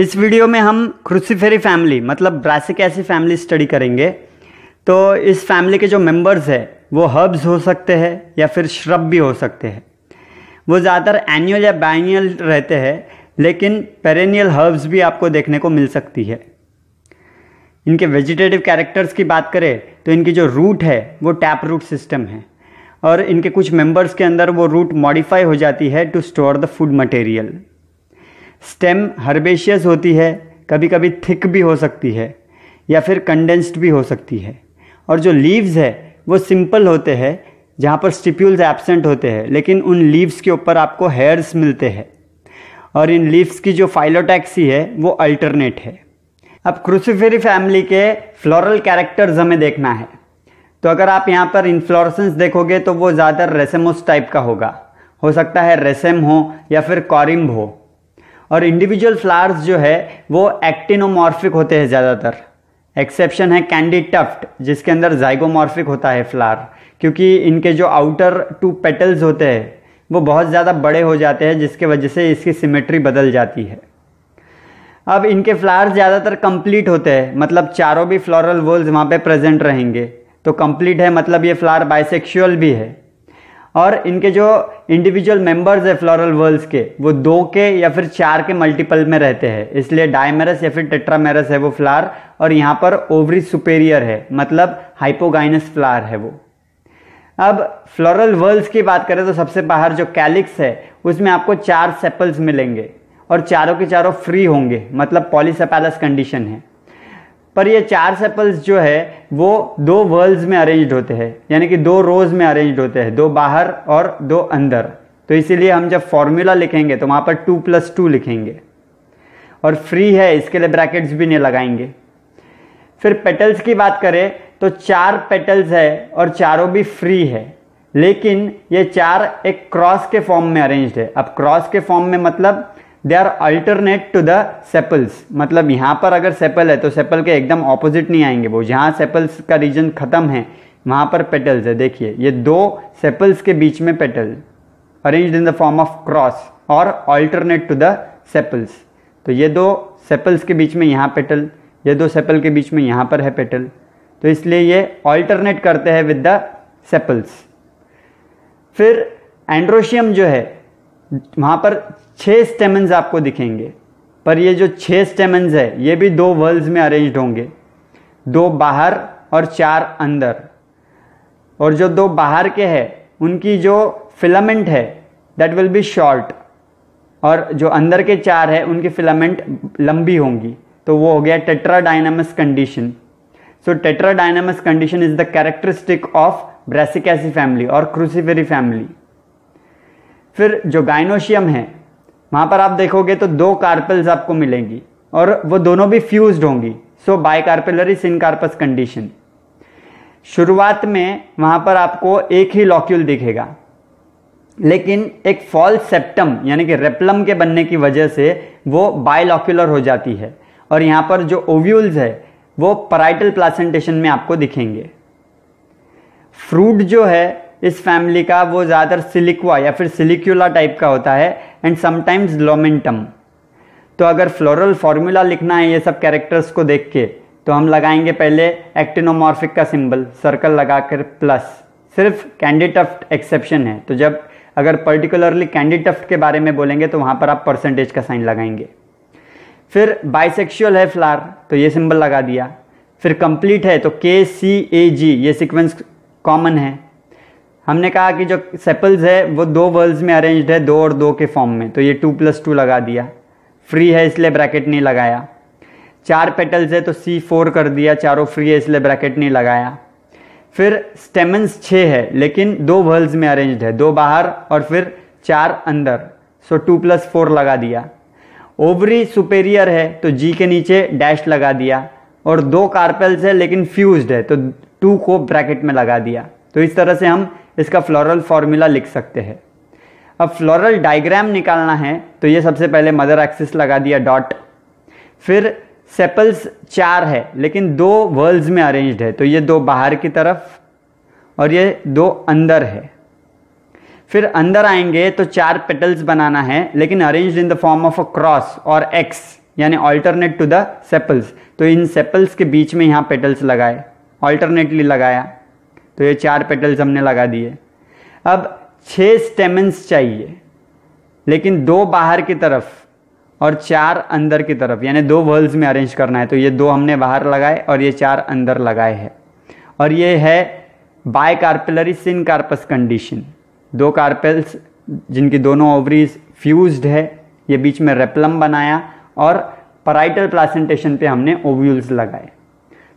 इस वीडियो में हम क्रूसीफेरी फैमिली मतलब ब्रासिक ऐसी फैमिली स्टडी करेंगे तो इस फैमिली के जो मेंबर्स है वो हर्ब्स हो सकते हैं या फिर श्रब भी हो सकते हैं वो ज़्यादातर एनुअल या बैनुअल रहते हैं लेकिन पेरेनियल हर्ब्स भी आपको देखने को मिल सकती है इनके वेजिटेटिव कैरेक्टर्स की बात करें तो इनकी जो रूट है वो टैप रूट सिस्टम है और इनके कुछ मेंबर्स के अंदर वो रूट मॉडिफाई हो जाती है to store the food material stem herbaceous होती है कभी कभी थिक भी हो सकती है या फिर कंडेंस्ड भी हो सकती है और जो लीव्स है वो सिंपल होते हैं जहाँ पर स्टिप्यूल्स एबसेंट होते हैं लेकिन उन लीव्स के ऊपर आपको हेयर्स मिलते हैं और इन लीव्स की जो फाइलोटैक्सी है वो अल्टरनेट है अब क्रूसीफेरी फैमिली के फ्लोरल कैरेक्टर्स हमें देखना है तो अगर आप यहाँ पर इन्फ्लोरसेंस देखोगे तो वो ज़्यादातर रेसेमोस टाइप का होगा हो सकता है रेसेम हो या फिर कॉरिम्ब हो और इंडिविजुअल फ्लावर्स जो है वो एक्टिनोमॉर्फिक होते हैं ज़्यादातर एक्सेप्शन है कैंडी टफ्ट जिसके अंदर जाइगोमॉर्फिक होता है फ्लावर क्योंकि इनके जो आउटर टू पेटल्स होते हैं वो बहुत ज़्यादा बड़े हो जाते हैं जिसके वजह से इसकी सिमेट्री बदल जाती है अब इनके फ्लावर्स ज़्यादातर कंप्लीट होते हैं मतलब चारों भी फ्लोरल वोल्स वहाँ पे प्रेजेंट रहेंगे तो कंप्लीट है मतलब ये फ्लावर बाइसेक्सुअल भी है और इनके जो इंडिविजुअल मेंबर्स है फ्लोरल वर्ल्स के वो दो के या फिर चार के मल्टीपल में रहते हैं इसलिए डायमेरस या फिर टेट्रामेरस है वो फ्लार और यहाँ पर ओवरी सुपेरियर है मतलब हाइपोगाइनस फ्लार है वो अब फ्लोरल वर्ल्स की बात करें तो सबसे बाहर जो कैलिक्स है उसमें आपको चार सेपल्स मिलेंगे और चारों के चारों फ्री होंगे मतलब पॉलीसेपैलस कंडीशन है पर ये चार सेपल्स जो है वो दो वर्ल्ड्स में अरेंज्ड होते हैं यानी कि दो रोज में अरेंज्ड होते हैं दो बाहर और दो अंदर तो इसीलिए हम जब फॉर्मूला लिखेंगे तो वहाँ पर टू प्लस टू लिखेंगे और फ्री है इसके लिए ब्रैकेट्स भी नहीं लगाएंगे फिर पेटल्स की बात करें तो चार पेटल्स है और चारों भी फ्री है लेकिन ये चार एक क्रॉस के फॉर्म में अरेंज्ड है अब क्रॉस के फॉर्म में मतलब they are alternate to the sepals मतलब यहाँ पर अगर सेपल है तो सेपल के एकदम ऑपोजिट नहीं आएंगे वो जहाँ सेपल्स का रीजन ख़त्म है वहाँ पर पेटल्स है देखिए ये दो सेपल्स के बीच में petal arrange in the form of cross और ऑल्टरनेट टू द सेपल्स तो ये दो सेपल्स के बीच में यहाँ पेटल ये दो सेपल के बीच में यहाँ पर है पेटल तो इसलिए ये ऑल्टरनेट करते हैं विद द सेपल्स फिर एंड्रोशियम जो है वहाँ पर छः स्टेमन्स आपको दिखेंगे पर ये जो छः स्टेमन्स है ये भी दो वर्ल्स में अरेंज्ड होंगे दो बाहर और चार अंदर और जो दो बाहर के हैं उनकी जो फिलामेंट है दैट विल बी शॉर्ट और जो अंदर के चार है उनकी फिलामेंट लंबी होंगी तो वो हो गया tetradynamous condition so tetradynamous condition is the characteristic of brassicaceae family और क्रूसीफेरी फैमिली फिर जो गाइनोशियम है वहाँ पर आप देखोगे तो दो कार्पल्स आपको मिलेंगी और वो दोनों भी फ्यूज्ड होंगी सो बाइकार्पेलरी सिनकार्पस कंडीशन शुरुआत में वहाँ पर आपको एक ही लॉक्यूल दिखेगा लेकिन एक फॉल्स सेप्टम यानी कि रेप्लम के बनने की वजह से वो बायलॉक्यूलर हो जाती है और यहाँ पर जो ओव्यूल्स है वो पराइटल प्लासेंटेशन में आपको दिखेंगे फ्रूट जो है इस फैमिली का वो ज़्यादातर सिलिक्वा या फिर सिलिक्यूला टाइप का होता है एंड समटाइम्स लोमेंटम तो अगर फ्लोरल फार्मूला लिखना है ये सब कैरेक्टर्स को देख के तो हम लगाएंगे पहले एक्टिनोमॉर्फिक का सिंबल सर्कल लगाकर प्लस सिर्फ कैंडीटफ्ट एक्सेप्शन है तो जब अगर पर्टिकुलरली कैंडीटफ्ट के बारे में बोलेंगे तो वहाँ पर आप परसेंटेज का साइन लगाएंगे फिर बाइसेक्शुअल है फ्लार तो ये सिंबल लगा दिया फिर कंप्लीट है तो के सी ए जी ये सिक्वेंस कॉमन है हमने कहा कि जो सेपल्स है वो दो वर्ल्स में अरेंज्ड है दो और दो के फॉर्म में तो ये टू प्लस टू लगा दिया फ्री है इसलिए ब्रैकेट नहीं लगाया चार पेटल्स है तो सी फोर कर दिया चारों फ्री है इसलिए ब्रैकेट नहीं लगाया फिर स्टेमन्स छः है लेकिन दो वर्ल्स में अरेंज्ड है दो बाहर और फिर चार अंदर सो टू प्लस फोर लगा दिया ओवरी सुपेरियर है तो जी के नीचे डैश लगा दिया और दो कार्पेल्स है लेकिन फ्यूज्ड है तो टू को ब्रैकेट में लगा दिया तो इस तरह से हम इसका फ्लोरल फार्मूला लिख सकते हैं अब फ्लोरल डायग्राम निकालना है तो ये सबसे पहले मदर एक्सिस लगा दिया डॉट फिर सेपल्स चार है लेकिन दो वर्ल्स में अरेंज्ड है तो ये दो बाहर की तरफ और ये दो अंदर है फिर अंदर आएंगे तो चार पेटल्स बनाना है लेकिन arrange in the form of a cross और एक्स यानी ऑल्टरनेट टू द सेपल्स तो इन सेपल्स के बीच में यहाँ पेटल्स लगाए ऑल्टरनेटली लगाया तो ये चार पेटल्स हमने लगा दिए अब छह स्टेमेंस चाहिए लेकिन दो बाहर की तरफ और चार अंदर की तरफ यानी दो वर्ल्स में अरेंज करना है तो ये दो हमने बाहर लगाए और ये चार अंदर लगाए हैं और ये है bicarpellary syncarpous condition दो कार्पेल्स जिनकी दोनों ओवरीज फ्यूज्ड है ये बीच में रेपलम बनाया और पराइटल प्लासेंटेशन पे हमने ओव्यूल्स लगाए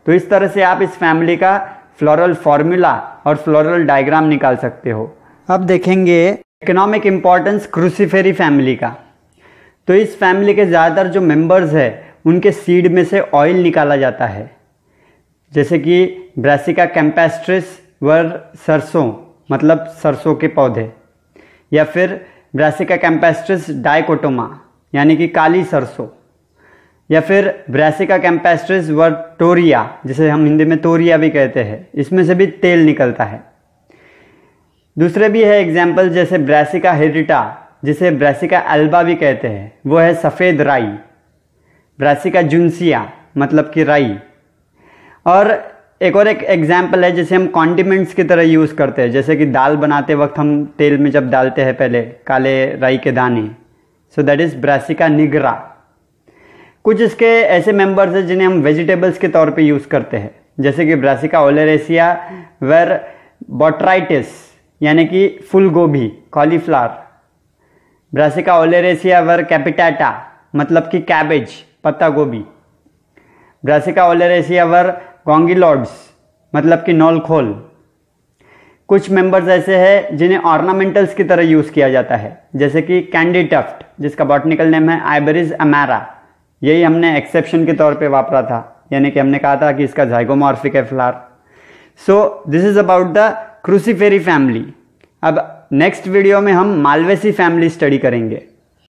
तो इस तरह से आप इस फैमिली का फ्लोरल फॉर्मूला और फ्लोरल डायग्राम निकाल सकते हो अब देखेंगे इकोनॉमिक इम्पॉर्टेंस क्रूसीफेरी फैमिली का तो इस फैमिली के ज़्यादातर जो मेंबर्स है उनके सीड में से ऑयल निकाला जाता है जैसे कि ब्रैसिका कैम्पेस्ट्रिस व सरसों मतलब सरसों के पौधे या फिर ब्रैसिका कैम्पेस्ट्रिस डाइकोटोमा यानी कि काली सरसों या फिर ब्रैसिका कैम्पेस्ट्रिस व टोरिया जिसे हम हिंदी में तोरिया भी कहते हैं इसमें से भी तेल निकलता है दूसरे भी है एग्जाम्पल जैसे ब्रैसिका हेरिटा जिसे ब्रैसिका एल्बा भी कहते हैं वो है सफ़ेद राई ब्रैसिका जुन्सिया मतलब कि राई और एक और एक एग्जाम्पल है जैसे हम कॉन्डिमेंट्स की तरह यूज़ करते हैं जैसे कि दाल बनाते वक्त हम तेल में जब डालते हैं पहले काले राई के दाने so that is Brassica nigra कुछ इसके ऐसे मेंबर्स हैं जिन्हें हम वेजिटेबल्स के तौर पे यूज़ करते हैं जैसे कि ब्रासिका ओलेरेसिया वेर बोट्राइटिस यानी कि फुल गोभी cauliflower Brassica oleracea var capitata मतलब कि कैबेज पत्ता गोभी ब्रासिका ओलेरेसिया वर गोंगिलॉड्स मतलब कि नौलखोल कुछ मेंबर्स ऐसे हैं जिन्हें ऑर्नामेंटल्स की तरह यूज़ किया जाता है जैसे कि कैंडी टफ्ट जिसका बॉटनिकल नेम है आइबरिज अमेरा यही हमने एक्सेप्शन के तौर पे वापरा था यानी कि हमने कहा था कि इसका जाइगोमॉर्फिक है flower so this is about the Cruciferae family अब नेक्स्ट वीडियो में हम मालवेसी फैमिली स्टडी करेंगे